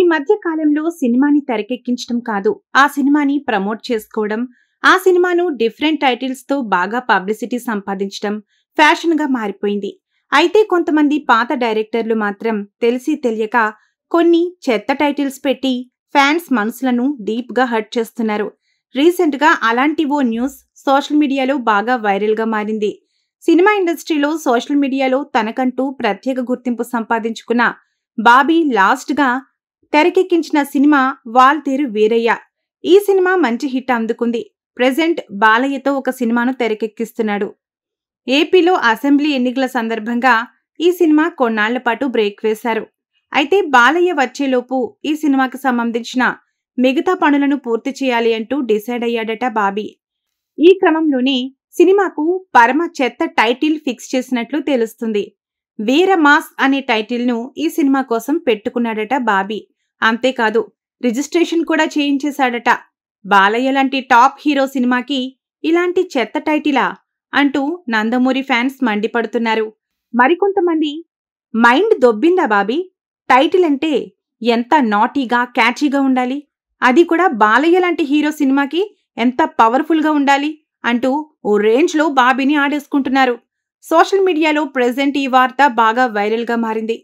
ఈ మధ్య కాలంలో సినిమాని తెరకెక్కించడం కాదు ఆ సినిమాని ప్రమోట్ చేసుకోవడం ఆ సినిమాను డిఫరెంట్ టైటిల్స్ తో బాగా పబ్లిసిటీ సంపాదించడం ఫ్యాషన్ గా మారిపోయింది అయితే కొంతమంది పాత డైరెక్టర్లు మాత్రం తెలిసి తెలియక కొన్ని చెత్త టైటిల్స్ పెట్టి ఫ్యాన్స్ మనసులను డీప్ గా హర్ట్ చేస్తున్నారు రీసెంట్ గా అలాంటి ఓ న్యూస్ సోషల్ మీడియాలో బాగా వైరల్ గా మారింది సినిమా ఇండస్ట్రీలో సోషల్ మీడియాలో తనకంటూ ప్రత్యేక గుర్తింపు సంపాదించుకున్న బాబీ లాస్ట్ గా తెరకెక్కించిన సినిమా వాల్తీరు వీరయ్య ఈ సినిమా మంచి హిట్ అందుకుంది ప్రజెంట్ బాలయ్యతో ఒక సినిమాను తెరకెక్కిస్తున్నాడు ఏపీలో అసెంబ్లీ ఎన్నికల సందర్భంగా ఈ సినిమా కొన్నాళ్ల పాటు బ్రేక్ వేశారు అయితే బాలయ్య వచ్చేలోపు ఈ సినిమాకు సంబంధించిన మిగతా పనులను పూర్తి చేయాలి అంటూ డిసైడ్ అయ్యాడట బాబీ ఈ క్రమంలోనే సినిమాకు పరమ చెత్త టైటిల్ ఫిక్స్ చేసినట్లు తెలుస్తుంది వీర మాస్ అనే టైటిల్ను ఈ సినిమా కోసం పెట్టుకున్నాడట బాబీ అంతేకాదు రిజిస్ట్రేషన్ కూడా చేయించేశాడట బాలయ్య లాంటి టాప్ హీరో సినిమాకి ఇలాంటి చెత్త టైటిలా అంటూ నందమూరి ఫ్యాన్స్ మండిపడుతున్నారు మరికొంతమంది మైండ్ దొబ్బిందా బాబీ టైటిల్ అంటే ఎంత నాటీగా క్యాచీగా ఉండాలి అది కూడా బాలయ్య లాంటి హీరో సినిమాకి ఎంత పవర్ఫుల్గా ఉండాలి అంటూ ఓ రేంజ్లో బాబీని ఆడేసుకుంటున్నారు సోషల్ మీడియాలో ప్రెజెంట్ ఈ వార్త బాగా వైరల్గా మారింది